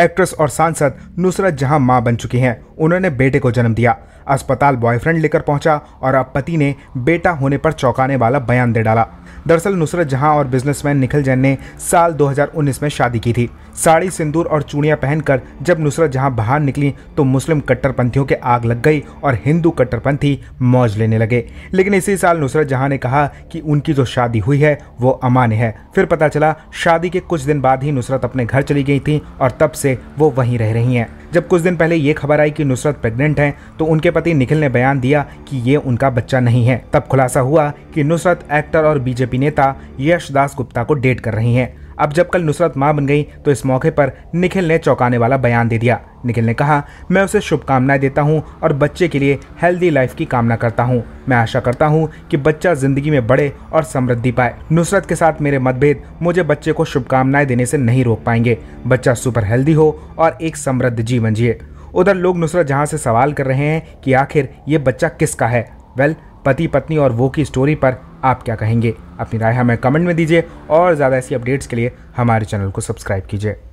actress और सांसद नुसरत जहां मां बन चुकी हैं उन्होंने बेटे को जन्म दिया अस्पताल बॉयफ्रेंड लेकर पहुंचा और अब पति ने बेटा होने पर चौंकाने वाला बयान दे डाला दरअसल नुसरत जहां और बिजनेसमैन निखिल जैन ने साल 2019 में शादी की थी साड़ी सिंदूर और चूड़ियां पहनकर जब नुसरत जहां बाहर निकली तो मुस्लिम कट्टरपंथियों के आग लग गई और हिंदू कट्टरपंथी मौज लेने लगे लेकिन इसी साल नुसरत जहां ने कहा कि उनकी जो शादी हुई है वो अमान्य है फिर पता चला शादी के कुछ दिन बाद ही नुसरत अपने घर चली गई थी और तब से वो वहीं रह रही हैं जब कुछ दिन पहले ये खबर आई कि नुसरत प्रेग्नेंट हैं तो उनके पति निखिल ने बयान दिया कि ये उनका बच्चा नहीं है तब खुलासा हुआ कि नुसरत एक्टर और बीजेपी नेता यश दास गुप्ता को डेट कर रही हैं अब जब कल नुसरत माँ बन गई तो इस मौके पर निखिल ने चौंकाने वाला बयान दे दिया निखिल ने कहा मैं उसे शुभकामनाएं देता हूं और बच्चे के लिए हेल्दी लाइफ की कामना करता हूं मैं आशा करता हूं कि बच्चा जिंदगी में बड़े और समृद्धि पाए नुसरत के साथ मेरे मतभेद मुझे बच्चे को शुभकामनाएं देने से नहीं रोक पाएंगे बच्चा सुपर हेल्दी हो और एक समृद्ध जीवन जिए उधर लोग नुसरत जहाँ से सवाल कर रहे हैं कि आखिर ये बच्चा किसका है वेल पति पत्नी और वो की स्टोरी पर आप क्या कहेंगे अपनी राय हमें कमेंट में दीजिए और ज़्यादा ऐसी अपडेट्स के लिए हमारे चैनल को सब्सक्राइब कीजिए